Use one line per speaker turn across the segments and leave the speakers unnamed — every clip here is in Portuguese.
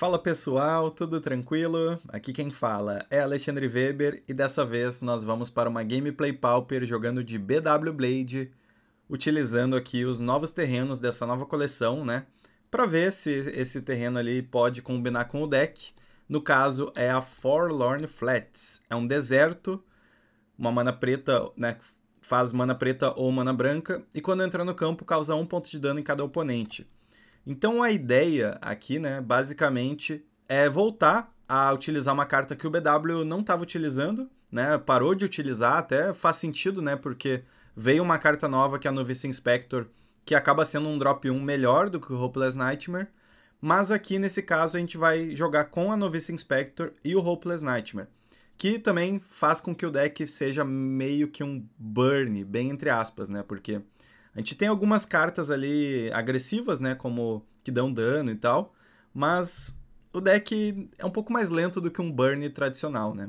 Fala pessoal, tudo tranquilo? Aqui quem fala é Alexandre Weber e dessa vez nós vamos para uma gameplay pauper jogando de BW Blade, utilizando aqui os novos terrenos dessa nova coleção, né? Para ver se esse terreno ali pode combinar com o deck. No caso é a Forlorn Flats. É um deserto, uma mana preta, né, faz mana preta ou mana branca e quando entra no campo causa um ponto de dano em cada oponente. Então a ideia aqui, né, basicamente, é voltar a utilizar uma carta que o BW não estava utilizando, né? Parou de utilizar, até faz sentido, né? Porque veio uma carta nova que é a Novice Inspector, que acaba sendo um drop 1 melhor do que o Hopeless Nightmare. Mas aqui nesse caso a gente vai jogar com a Novice Inspector e o Hopeless Nightmare, que também faz com que o deck seja meio que um burn, bem entre aspas, né? Porque gente tem algumas cartas ali agressivas, né? Como que dão dano e tal. Mas o deck é um pouco mais lento do que um burn tradicional, né?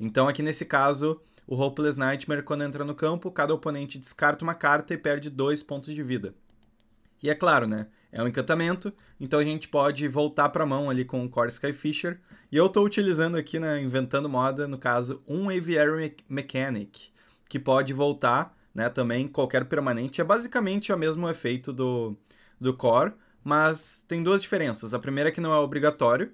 Então aqui nesse caso, o Hopeless Nightmare, quando entra no campo, cada oponente descarta uma carta e perde dois pontos de vida. E é claro, né? É um encantamento, então a gente pode voltar para a mão ali com o Core Skyfisher. E eu estou utilizando aqui, né, inventando moda, no caso, um Aviary Mechanic, que pode voltar né? Também qualquer permanente é basicamente o mesmo efeito do, do core, mas tem duas diferenças. A primeira é que não é obrigatório,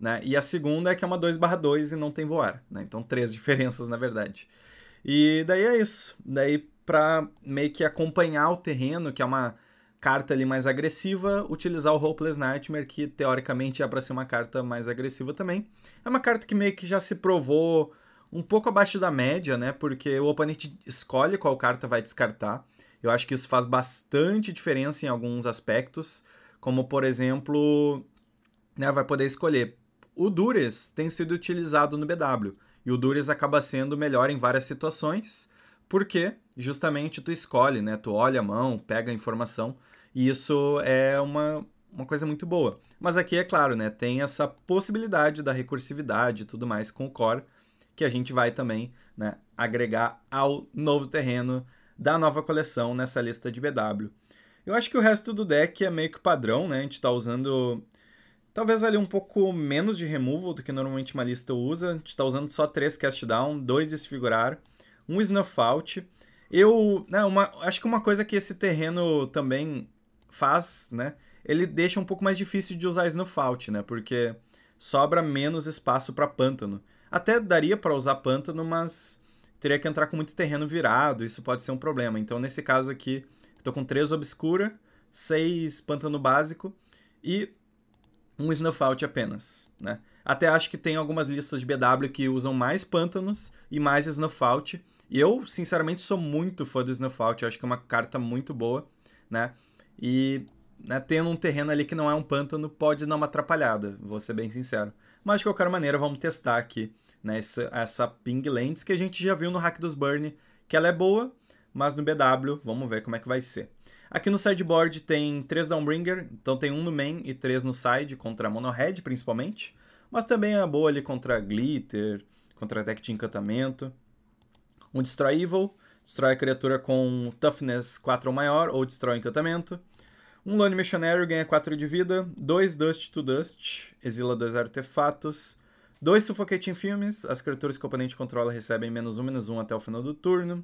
né? E a segunda é que é uma 2/2 e não tem voar, né? Então três diferenças na verdade. E daí é isso. Daí para meio que acompanhar o terreno, que é uma carta ali mais agressiva, utilizar o Hopeless Nightmare, que teoricamente é para ser uma carta mais agressiva também. É uma carta que meio que já se provou um pouco abaixo da média, né? Porque o oponente escolhe qual carta vai descartar. Eu acho que isso faz bastante diferença em alguns aspectos, como por exemplo, né, vai poder escolher. O Dures tem sido utilizado no BW, e o Dures acaba sendo melhor em várias situações, porque justamente tu escolhe, né? Tu olha a mão, pega a informação, e isso é uma, uma coisa muito boa. Mas aqui, é claro, né, tem essa possibilidade da recursividade e tudo mais com o core, que a gente vai também né, agregar ao novo terreno da nova coleção nessa lista de BW. Eu acho que o resto do deck é meio que padrão, né? A gente está usando talvez ali um pouco menos de removal do que normalmente uma lista usa. A gente está usando só três cast down, dois desfigurar, um snuff out. Eu, né, uma, acho que uma coisa que esse terreno também faz, né? Ele deixa um pouco mais difícil de usar snuff out, né? Porque sobra menos espaço para pântano. Até daria para usar pântano, mas teria que entrar com muito terreno virado, isso pode ser um problema. Então, nesse caso aqui, estou com 3 obscura, 6 pântano básico e um snuff out apenas, né? Até acho que tem algumas listas de BW que usam mais pântanos e mais snuff out. E eu, sinceramente, sou muito fã do snuff out, eu acho que é uma carta muito boa, né? E né, tendo um terreno ali que não é um pântano pode dar uma atrapalhada, vou ser bem sincero. Mas de qualquer maneira, vamos testar aqui né? Essa, essa Ping Lens que a gente já viu no Hack dos Burn, que ela é boa, mas no BW vamos ver como é que vai ser. Aqui no sideboard tem três Downbringer, então tem um no main e três no side, contra Monohead principalmente, mas também é boa ali contra Glitter, contra deck de encantamento. Um Destroy Evil, destrói a criatura com Toughness 4 ou maior, ou destrói o encantamento. Um Lone missionary ganha 4 de vida, 2 Dust to Dust, exila 2 artefatos, Dois Suffocating Filmes, as criaturas que o oponente controla recebem menos um, menos um até o final do turno.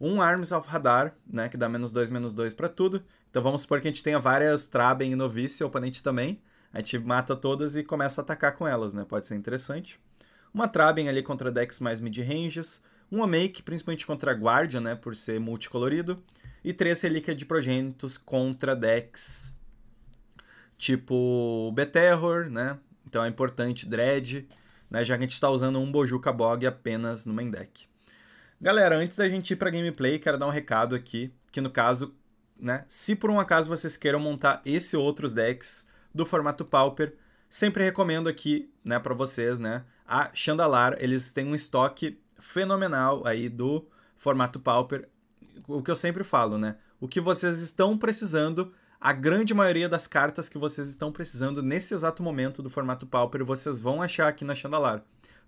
Um Arms of Radar, né, que dá menos dois, menos dois para tudo. Então vamos supor que a gente tenha várias Traben e Novice, o oponente também. A gente mata todas e começa a atacar com elas, né, pode ser interessante. Uma Traben ali contra decks mais mid-ranges. Um Make, principalmente contra Guardian, né, por ser multicolorido. E três Relíquia de Progenitos contra decks tipo B-Terror, né, então é importante, Dread né, já que a gente está usando um Bojuka Bog apenas no main deck. Galera, antes da gente ir para gameplay, quero dar um recado aqui, que no caso, né, se por um acaso vocês queiram montar esse ou outros decks do formato Pauper, sempre recomendo aqui, né, para vocês, né, a Chandalar, eles têm um estoque fenomenal aí do formato Pauper. O que eu sempre falo, né? O que vocês estão precisando, a grande maioria das cartas que vocês estão precisando nesse exato momento do formato Pauper vocês vão achar aqui na Chandalar.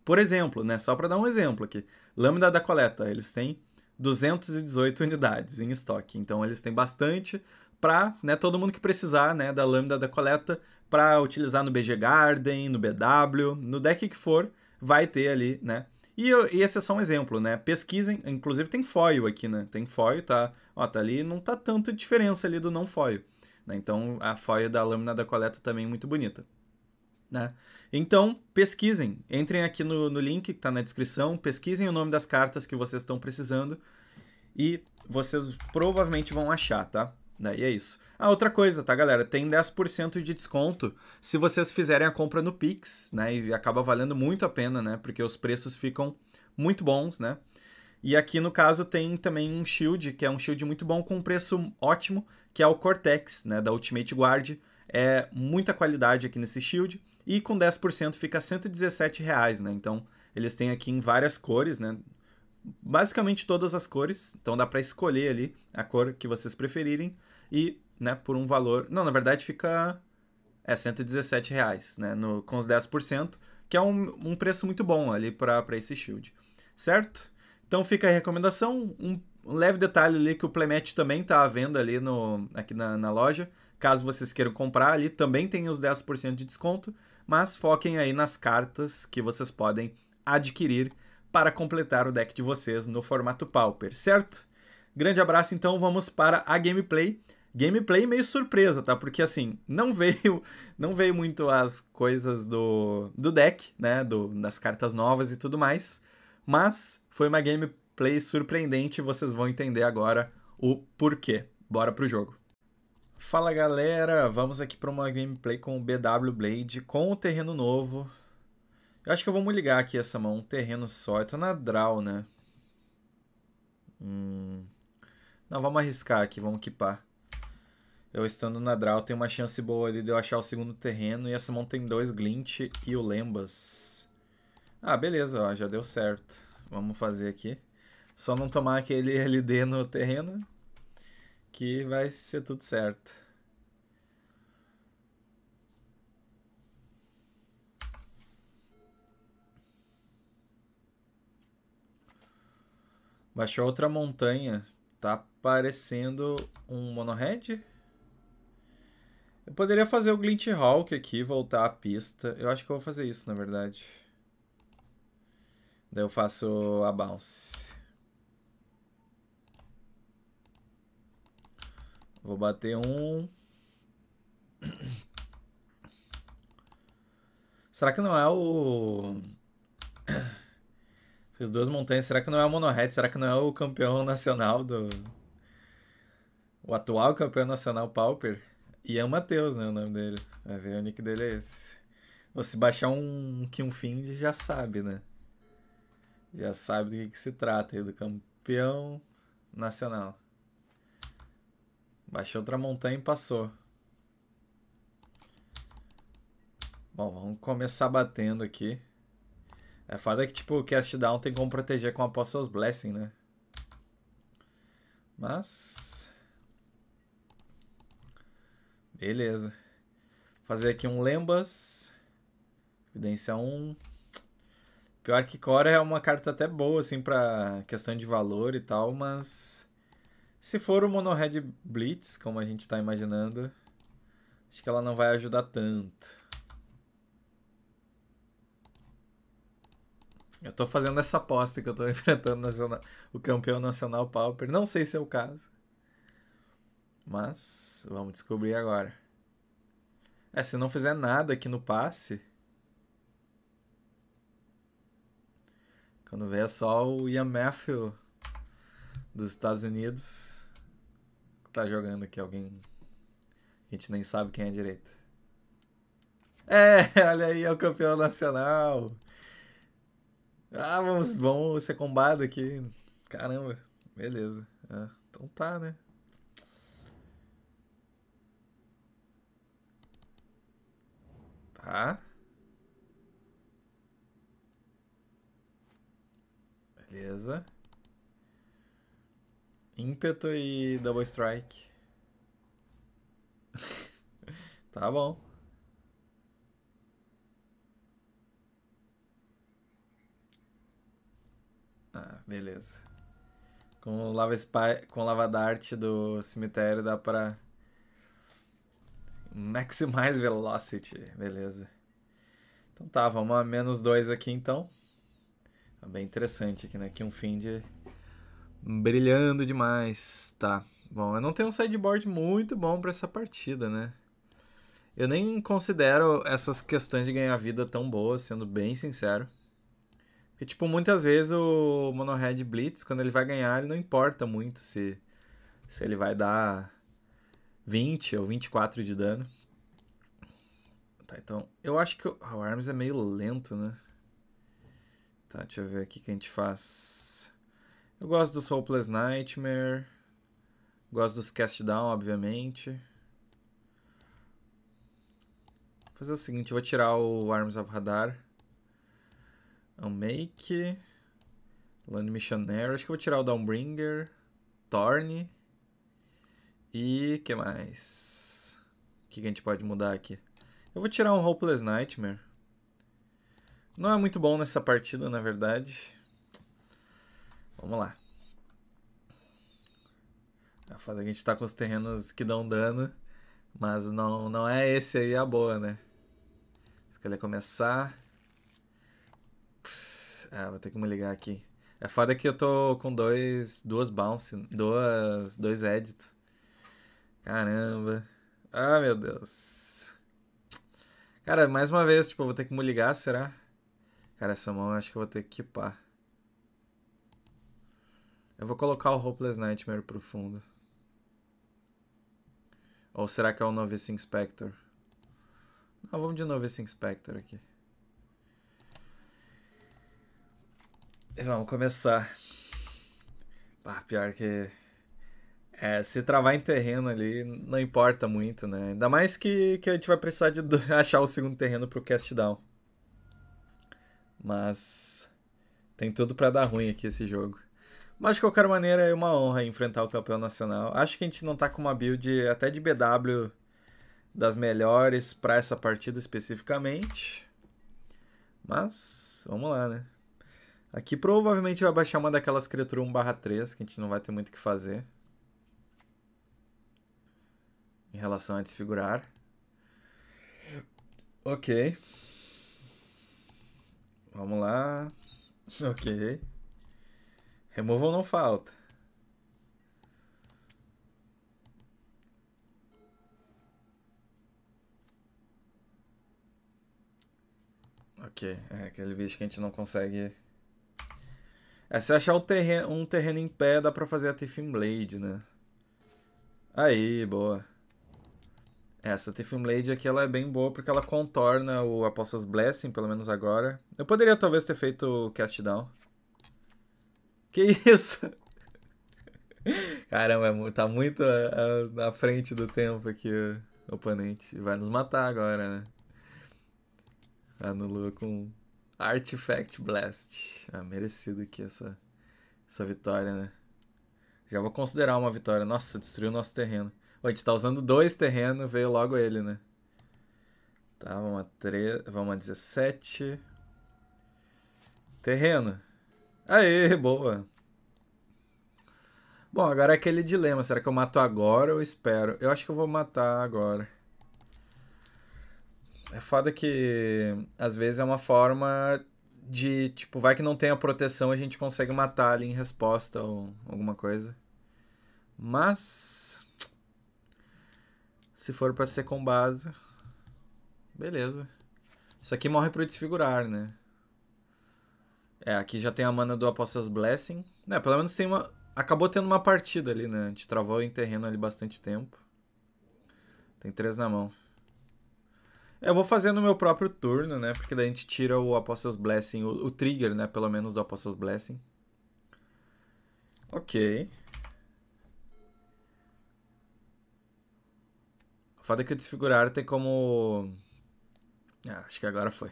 Por exemplo, né, só para dar um exemplo aqui, Lâmina da Coleta, eles têm 218 unidades em estoque, então eles têm bastante para né, todo mundo que precisar né, da Lâmina da Coleta para utilizar no BG Garden, no BW, no deck que for, vai ter ali, né? E, e, esse é só um exemplo, né? Pesquisem, inclusive tem foil aqui, né? Tem foil, tá? Ó, tá ali, não tá tanta diferença ali do não foil. Né? Então a foia da lâmina da coleta também é muito bonita. Né? Então, pesquisem. Entrem aqui no, no link que está na descrição, pesquisem o nome das cartas que vocês estão precisando e vocês provavelmente vão achar, tá? Daí né? é isso. Ah, outra coisa, tá, galera? Tem 10% de desconto se vocês fizerem a compra no Pix, né? E acaba valendo muito a pena, né? Porque os preços ficam muito bons, né? E aqui, no caso, tem também um shield, que é um shield muito bom, com um preço ótimo, que é o Cortex, né, da Ultimate Guard. É muita qualidade aqui nesse shield. E com 10% fica R$ né? Então, eles têm aqui em várias cores, né? Basicamente todas as cores. Então, dá para escolher ali a cor que vocês preferirem. E, né, por um valor... Não, na verdade, fica... É R$117,00, né? No, com os 10%, que é um, um preço muito bom ali para esse shield. Certo? Então fica a recomendação, um leve detalhe ali que o Playmat também está à venda ali no, aqui na, na loja. Caso vocês queiram comprar ali, também tem os 10% de desconto, mas foquem aí nas cartas que vocês podem adquirir para completar o deck de vocês no formato Pauper, certo? Grande abraço, então vamos para a gameplay. Gameplay meio surpresa, tá? Porque assim, não veio, não veio muito as coisas do, do deck, né? Do, das cartas novas e tudo mais. Mas foi uma gameplay surpreendente e vocês vão entender agora o porquê. Bora pro jogo. Fala galera, vamos aqui para uma gameplay com o BW Blade, com o terreno novo. Eu acho que eu vou ligar aqui essa mão, um terreno só. Eu tô na draw, né? Hum... Não, vamos arriscar aqui, vamos equipar. Eu estando na draw, tem uma chance boa ali de eu achar o segundo terreno. E essa mão tem dois glint e o lembas. Ah, beleza, ó, já deu certo. Vamos fazer aqui. Só não tomar aquele LD no terreno, que vai ser tudo certo. Baixou outra montanha. Tá parecendo um monohead? Eu poderia fazer o Glint Hawk aqui, voltar à pista. Eu acho que eu vou fazer isso, na verdade. Daí eu faço a bounce. Vou bater um. Será que não é o. Fiz duas montanhas. Será que não é o Monohead? Será que não é o campeão nacional do. O atual campeão nacional Pauper? E é o Matheus, né? O nome dele. Vai ver, o nick dele é esse. Ou se baixar um Kim Find, já sabe, né? Já sabe do que, que se trata aí, do campeão nacional. Baixou outra montanha e passou. Bom, vamos começar batendo aqui. É foda que, tipo, o cast down tem como proteger com Apostles Blessing, né? Mas... Beleza. Fazer aqui um Lembas. Evidência 1. Pior que Cora é uma carta até boa, assim, pra questão de valor e tal, mas... Se for o Mono Red Blitz, como a gente tá imaginando, acho que ela não vai ajudar tanto. Eu tô fazendo essa aposta que eu tô enfrentando o campeão nacional Pauper. Não sei se é o caso. Mas vamos descobrir agora. É, se não fizer nada aqui no passe, Quando vê é só o Ian Matthew dos Estados Unidos que tá jogando aqui alguém. A gente nem sabe quem é direito. É, olha aí, é o campeão nacional. Ah, vamos, vamos ser combado aqui. Caramba, beleza. Ah, então tá, né? Tá. Beleza. Ímpeto e Double Strike. tá bom. Ah, beleza. Com o Lava, Spy, com Lava Dart do cemitério dá pra maximize velocity. Beleza. Então tá, vamos a menos dois aqui então. É bem interessante aqui, né? Aqui um Finder brilhando demais, tá? Bom, eu não tenho um sideboard muito bom para essa partida, né? Eu nem considero essas questões de ganhar vida tão boas, sendo bem sincero. Porque, tipo, muitas vezes o Monohead Blitz, quando ele vai ganhar, ele não importa muito se, se ele vai dar 20 ou 24 de dano. Tá, então, eu acho que o, o Arms é meio lento, né? Tá, deixa eu ver aqui o que a gente faz. Eu gosto dos Hopeless Nightmare. Gosto dos Cast Down, obviamente. Vou fazer o seguinte, eu vou tirar o Arms of Radar. Unmake. Land Missionary. Acho que eu vou tirar o Downbringer. Thorn. E que mais? O que a gente pode mudar aqui? Eu vou tirar um Hopeless Nightmare. Não é muito bom nessa partida, na verdade. Vamos lá. A tá foda que a gente tá com os terrenos que dão dano. Mas não, não é esse aí a boa, né? Se Escolher começar. Ah, vou ter que me ligar aqui. É foda que eu tô com dois. duas bounce, duas. dois edits. Caramba. Ah, meu Deus. Cara, mais uma vez, tipo, eu vou ter que me ligar, será? Cara, essa mão eu acho que eu vou ter que equipar. Eu vou colocar o Hopeless Nightmare pro fundo. Ou será que é o Novice Inspector? Não, vamos de Novice Inspector aqui. E vamos começar. Ah, pior que... É, se travar em terreno ali não importa muito, né? Ainda mais que, que a gente vai precisar de achar o segundo terreno pro cast down. Mas tem tudo para dar ruim aqui esse jogo. Mas de qualquer maneira é uma honra enfrentar o campeão nacional. Acho que a gente não tá com uma build até de BW das melhores para essa partida especificamente. Mas vamos lá, né? Aqui provavelmente vai baixar uma daquelas criaturas 1/3 que a gente não vai ter muito o que fazer. Em relação a desfigurar. Ok. Vamos lá. Ok. Removal não falta. Ok, é aquele bicho que a gente não consegue... É, se achar um terreno, um terreno em pé, dá pra fazer a Tiffin Blade, né? Aí, boa. Essa Tiffin lady aqui ela é bem boa porque ela contorna o Apostles Blessing, pelo menos agora. Eu poderia talvez ter feito o Cast Down. Que isso? Caramba, é tá muito à, é, é, frente do tempo aqui o oponente. Vai nos matar agora, né? Anulou com Artifact Blast. Ah, merecido aqui essa, essa vitória, né? Já vou considerar uma vitória. Nossa, destruiu nosso terreno. Pô, a gente tá usando dois terrenos, veio logo ele, né? Tá, vamos a, tre... vamos a 17. Terreno. Aê, boa. Bom, agora é aquele dilema. Será que eu mato agora ou espero? Eu acho que eu vou matar agora. É foda que às vezes é uma forma de, tipo, vai que não tem a proteção, a gente consegue matar ali em resposta ou alguma coisa. Mas se for para ser combado. Beleza. Isso aqui morre pro desfigurar, né? É, aqui já tem a mana do Apostles Blessing. Né, pelo menos tem uma... Acabou tendo uma partida ali, né? A gente travou em terreno ali bastante tempo. Tem três na mão. Eu vou fazer no meu próprio turno, né? Porque daí a gente tira o Apostles Blessing, o, o trigger, né? Pelo menos do Apostles Blessing. Ok. O fato é que o desfigurar tem como. Ah, acho que agora foi.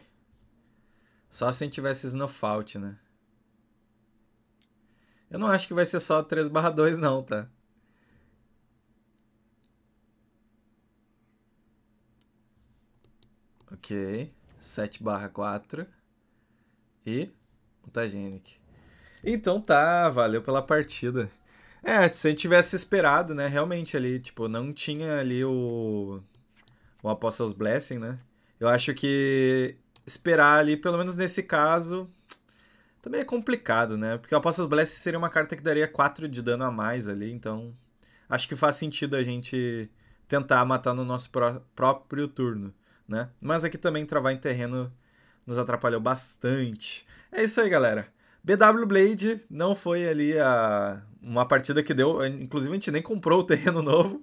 Só se a gente tivesse Snowfault, né? Eu não acho que vai ser só 3 barra 2 não, tá? Ok. 7 barra 4. E mutagenic. Então tá, valeu pela partida. É, se a gente tivesse esperado, né? Realmente ali, tipo, não tinha ali o. O Apostles Blessing, né? Eu acho que esperar ali, pelo menos nesse caso, também é complicado, né? Porque o Apostles Blessing seria uma carta que daria 4 de dano a mais ali, então. Acho que faz sentido a gente tentar matar no nosso pró próprio turno, né? Mas aqui também travar em terreno nos atrapalhou bastante. É isso aí, galera. BW Blade não foi ali a, uma partida que deu. Inclusive, a gente nem comprou o terreno novo.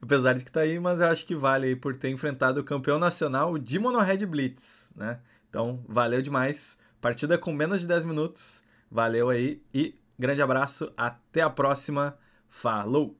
apesar de que tá aí, mas eu acho que vale aí por ter enfrentado o campeão nacional de Monohead Blitz, né? Então, valeu demais. Partida com menos de 10 minutos. Valeu aí e grande abraço. Até a próxima. Falou!